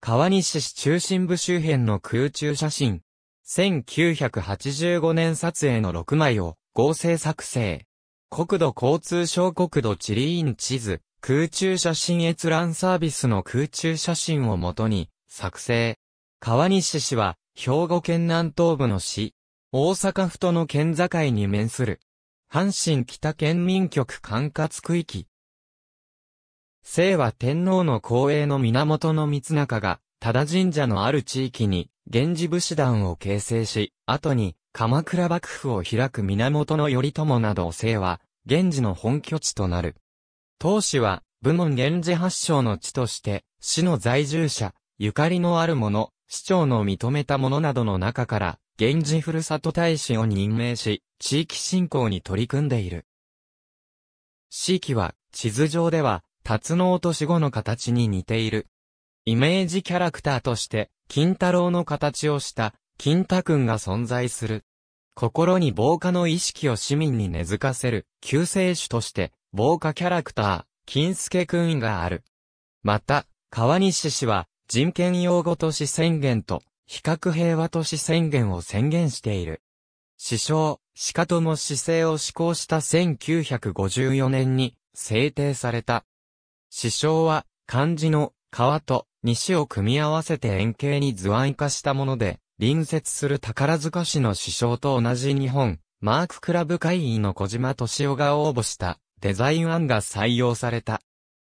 川西市中心部周辺の空中写真。1985年撮影の6枚を合成作成。国土交通省国土地理院地図、空中写真閲覧サービスの空中写真をもとに作成。川西市は兵庫県南東部の市、大阪府との県境に面する、阪神北県民局管轄区域、清和天皇の光栄の源の三中が、ただ神社のある地域に、源氏武士団を形成し、後に、鎌倉幕府を開く源頼朝など清和、源氏の本拠地となる。当氏は、部門源氏発祥の地として、市の在住者、ゆかりのある者、市長の認めた者などの中から、源氏ふるさと大使を任命し、地域振興に取り組んでいる。市域は、地図上では、タ能都市後の形に似ている。イメージキャラクターとして、金太郎の形をした、金太くんが存在する。心に防火の意識を市民に根付かせる、救世主として、防火キャラクター、金助くんがある。また、川西氏は、人権擁護都市宣言と、比較平和都市宣言を宣言している。師匠、鹿との姿勢を施行した1954年に制定された。師匠は、漢字の、川と、西を組み合わせて円形に図案化したもので、隣接する宝塚市の師匠と同じ日本、マーククラブ会議の小島敏夫が応募した、デザイン案が採用された。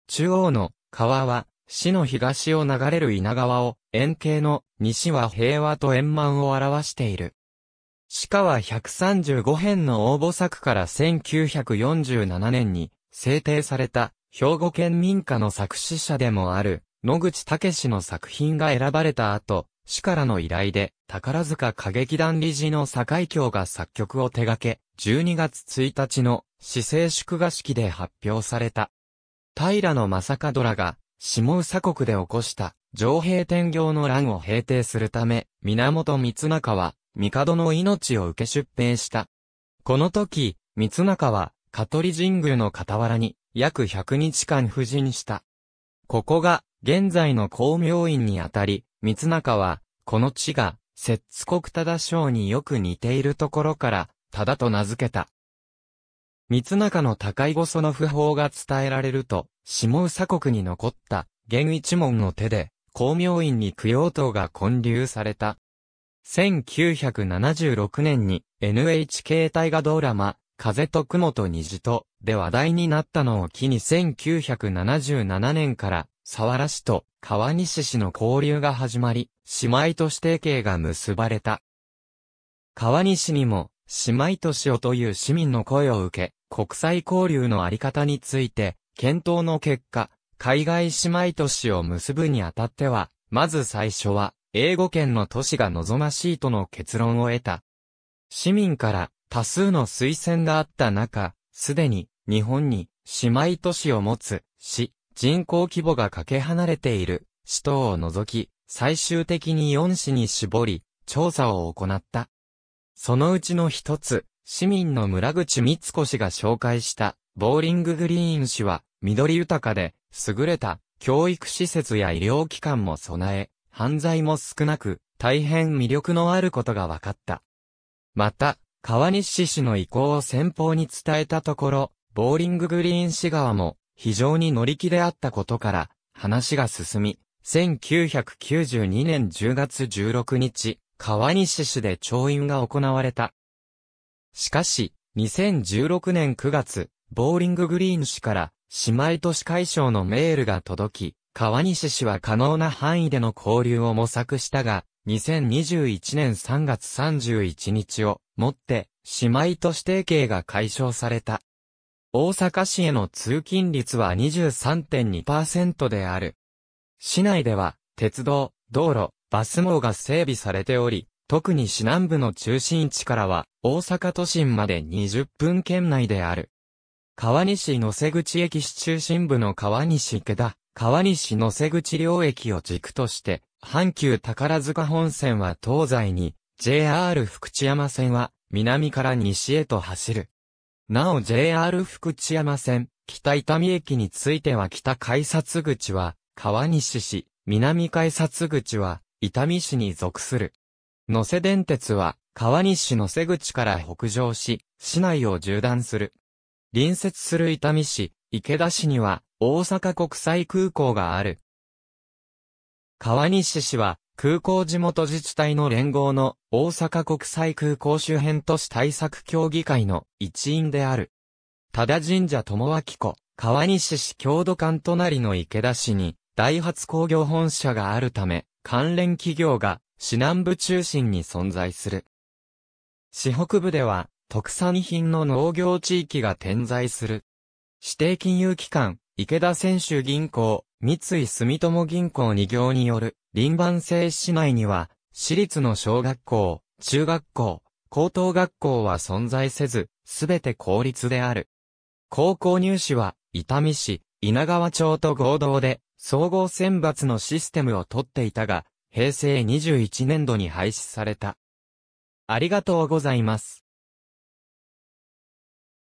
中央の、川は、市の東を流れる稲川を、円形の西は平和と円満を表している。鹿は135編の応募作から1947年に制定された兵庫県民歌の作詞者でもある、野口武の作品が選ばれた後、市からの依頼で、宝塚歌劇団理事の坂井京が作曲を手掛け、12月1日の、市政祝賀式で発表された。平野正門らが、下宇佐国で起こした、上平天行の乱を平定するため、源三中は、帝の命を受け出兵した。この時、三中は、香取神宮の傍らに、約100日間婦人した。ここが、現在の光明院にあたり、三中は、この地が、摂津国忠省によく似ているところから、忠と名付けた。三中の高い御その訃報が伝えられると、下佐国に残った、源一門の手で、光明院に供養塔が建立された。1976年に NHK 大河ドラマ、風と雲と虹と、で話題になったのを機に1977年から、沢原市と川西市の交流が始まり、姉妹都市提携が結ばれた。川西にも、姉妹都市をという市民の声を受け、国際交流のあり方について、検討の結果、海外姉妹都市を結ぶにあたっては、まず最初は、英語圏の都市が望ましいとの結論を得た。市民から、多数の推薦があった中、すでに日本に姉妹都市を持つ市、人口規模がかけ離れている市等を除き、最終的に4市に絞り、調査を行った。そのうちの一つ、市民の村口三氏が紹介したボーリンググリーン市は緑豊かで優れた教育施設や医療機関も備え、犯罪も少なく大変魅力のあることが分かった。また、川西市の意向を先方に伝えたところ、ボーリンググリーン市側も非常に乗り気であったことから、話が進み、1992年10月16日、川西市で調印が行われた。しかし、2016年9月、ボーリンググリーン市から、姉妹都市解消のメールが届き、川西氏は可能な範囲での交流を模索したが、2021年3月31日をもって、姉妹都市提携が解消された。大阪市への通勤率は23.2%である。市内では、鉄道、道路、バス網が整備されており、特に市南部の中心地からは、大阪都心まで20分圏内である。川西野瀬口駅市中心部の川西池田、川西の瀬口領域を軸として、阪急宝塚本線は東西に、JR 福知山線は南から西へと走る。なお JR 福知山線、北伊丹駅については北改札口は川西市、南改札口は伊丹市に属する。野瀬電鉄は川西野瀬口から北上し、市内を縦断する。隣接する伊丹市、池田市には大阪国際空港がある。川西市は、空港地元自治体の連合の大阪国際空港周辺都市対策協議会の一員である。多田神社友明湖、川西市郷土館隣の池田市に、ダイハツ工業本社があるため、関連企業が市南部中心に存在する。市北部では特産品の農業地域が点在する。指定金融機関、池田選手銀行、三井住友銀行2行による、林番制市内には、私立の小学校、中学校、高等学校は存在せず、すべて公立である。高校入試は、伊丹市、稲川町と合同で、総合選抜のシステムを取っていたが、平成21年度に廃止された。ありがとうございます。